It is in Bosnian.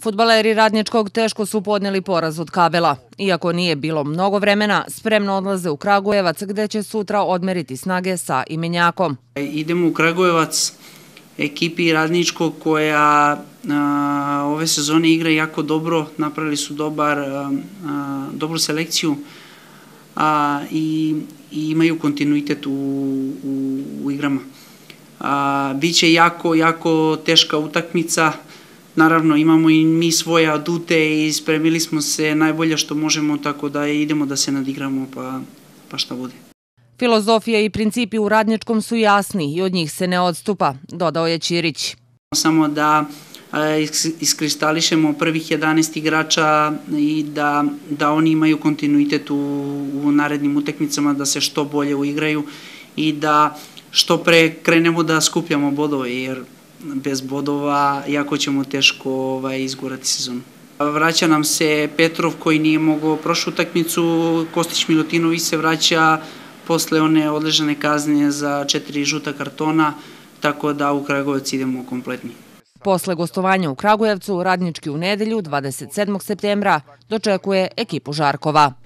Futbaleri Radničkog teško su podneli poraz od kabela. Iako nije bilo mnogo vremena, spremno odlaze u Kragujevac gde će sutra odmeriti snage sa imenjakom. Idemo u Kragujevac ekipi Radničkog koja ove sezone igra jako dobro, napravili su dobru selekciju i imaju kontinuitet u igrama. Biće jako jako teška utakmica, Naravno, imamo i mi svoje adute i spremili smo se najbolje što možemo, tako da idemo da se nadigramo, pa, pa šta bude. Filozofija i principi u radničkom su jasni i od njih se ne odstupa, dodao je Čirić. Samo da e, iskristališemo prvih 11 igrača i da, da oni imaju kontinuitet u, u narednim utekmicama, da se što bolje uigraju i da što pre krenemo da skupljamo bodove, jer bez bodova, jako ćemo teško ovaj, izgurati sezon. Vraća nam se Petrov koji nije mogao prošlu utakmicu, Kostić Milutinović se vraća posle one odležane kazne za četiri žuta kartona, tako da u Kragovac idemo kompletni. Posle gostovanja u Kragujevcu, radnički u nedelju 27. septembra dočekuje ekipu Žarkova.